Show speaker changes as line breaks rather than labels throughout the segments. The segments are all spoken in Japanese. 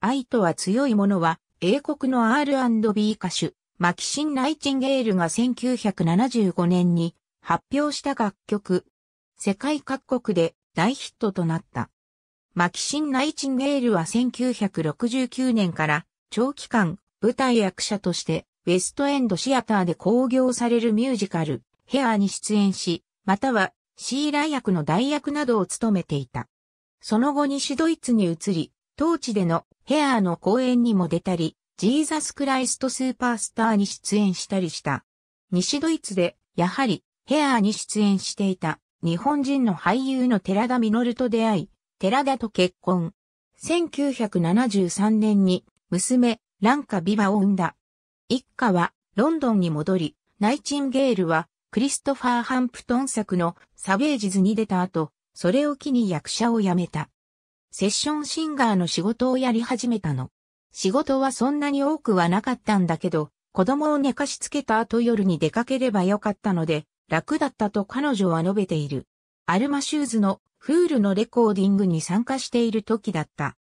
愛とは強いものは、英国の R&B 歌手、マキシン・ナイチンゲールが1975年に発表した楽曲。世界各国で大ヒットとなった。マキシン・ナイチンゲールは1969年から長期間舞台役者としてウェストエンドシアターで興行されるミュージカルヘアーに出演し、またはシーラ役の代役などを務めていた。その後西ドイツに移り、当地でのヘアーの公演にも出たり、ジーザスクライストスーパースターに出演したりした。西ドイツで、やはり、ヘアーに出演していた、日本人の俳優の寺田実と出会い、寺田と結婚。1973年に、娘、ランカ・ビバを産んだ。一家は、ロンドンに戻り、ナイチンゲールは、クリストファー・ハンプトン作のサベージズに出た後、それを機に役者を辞めた。セッションシンガーの仕事をやり始めたの。仕事はそんなに多くはなかったんだけど、子供を寝かしつけた後夜に出かければよかったので、楽だったと彼女は述べている。アルマシューズのフールのレコーディングに参加している時だった。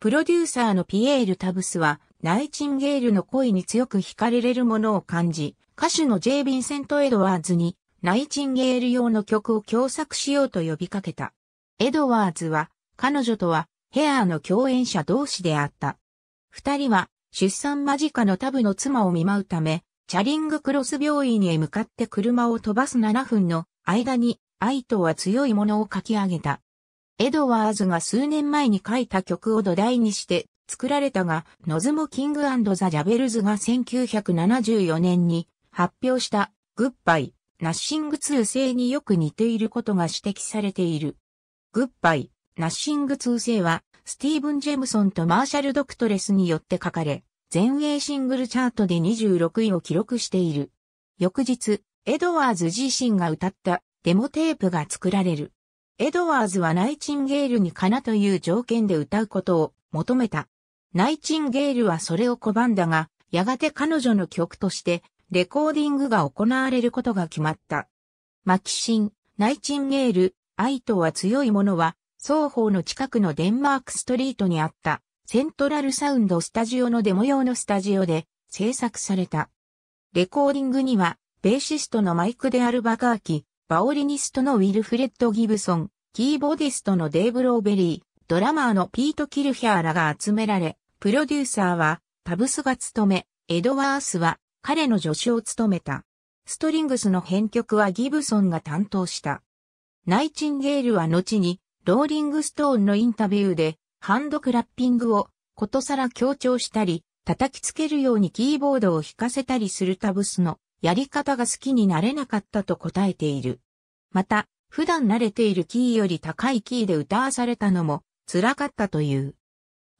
プロデューサーのピエール・タブスは、ナイチンゲールの恋に強く惹かれれるものを感じ、歌手のジェヴィンセント・エドワーズに、ナイチンゲール用の曲を共作しようと呼びかけた。エドワーズは、彼女とはヘアーの共演者同士であった。二人は出産間近のタブの妻を見舞うため、チャリングクロス病院へ向かって車を飛ばす7分の間に、愛とは強いものを書き上げた。エドワーズが数年前に書いた曲を土台にして作られたが、ノズモキングザ・ジャベルズが1974年に発表したグッバイ、ナッシング2性によく似ていることが指摘されている。グッバイ、ナッシング2世は、スティーブン・ジェムソンとマーシャル・ドクトレスによって書かれ、全英シングルチャートで26位を記録している。翌日、エドワーズ自身が歌ったデモテープが作られる。エドワーズはナイチンゲールにかなという条件で歌うことを求めた。ナイチンゲールはそれを拒んだが、やがて彼女の曲としてレコーディングが行われることが決まった。マキシン、ナイチンゲール、愛とは強いものは双方の近くのデンマークストリートにあったセントラルサウンドスタジオのデモ用のスタジオで制作された。レコーディングには、ベーシストのマイク・デ・アルバカーキ、バオリニストのウィルフレッド・ギブソン、キーボディストのデイブ・ローベリー、ドラマーのピート・キルヒャーらが集められ、プロデューサーはパブスが務め、エドワースは彼の助手を務めた。ストリングスの編曲はギブソンが担当した。ナイチンゲールは後にローリングストーンのインタビューで、ハンドクラッピングをことさら強調したり、叩きつけるようにキーボードを弾かせたりするタブスのやり方が好きになれなかったと答えている。また、普段慣れているキーより高いキーで歌わされたのも辛かったという。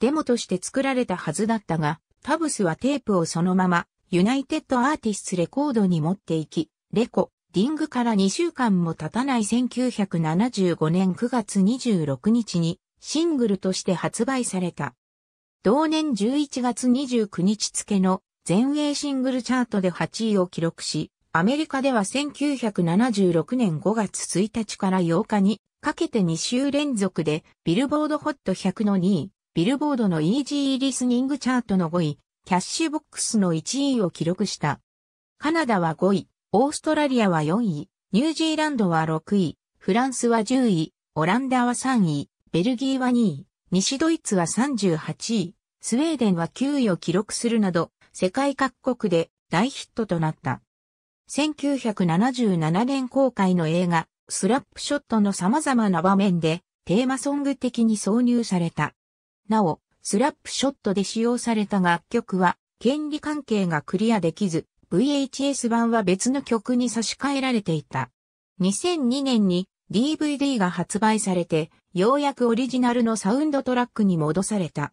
デモとして作られたはずだったが、タブスはテープをそのままユナイテッドアーティスレコードに持っていき、レコ、リングから2週間も経たない1975年9月26日にシングルとして発売された。同年11月29日付の全英シングルチャートで8位を記録し、アメリカでは1976年5月1日から8日にかけて2週連続でビルボードホット100の2位、ビルボードのイージーリスニングチャートの5位、キャッシュボックスの1位を記録した。カナダは5位、オーストラリアは4位、ニュージーランドは6位、フランスは10位、オランダは3位、ベルギーは2位、西ドイツは38位、スウェーデンは9位を記録するなど、世界各国で大ヒットとなった。1977年公開の映画、スラップショットの様々な場面で、テーマソング的に挿入された。なお、スラップショットで使用された楽曲は、権利関係がクリアできず、VHS 版は別の曲に差し替えられていた。2002年に DVD が発売されて、ようやくオリジナルのサウンドトラックに戻された。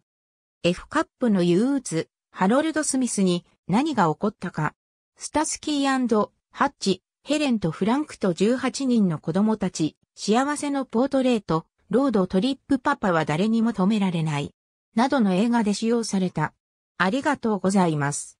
F カップの憂鬱、ハロルド・スミスに何が起こったか。スタスキーハッチ、ヘレンとフランクと18人の子供たち、幸せのポートレート、ロードトリップパパは誰にも止められない。などの映画で使用された。ありがとうございます。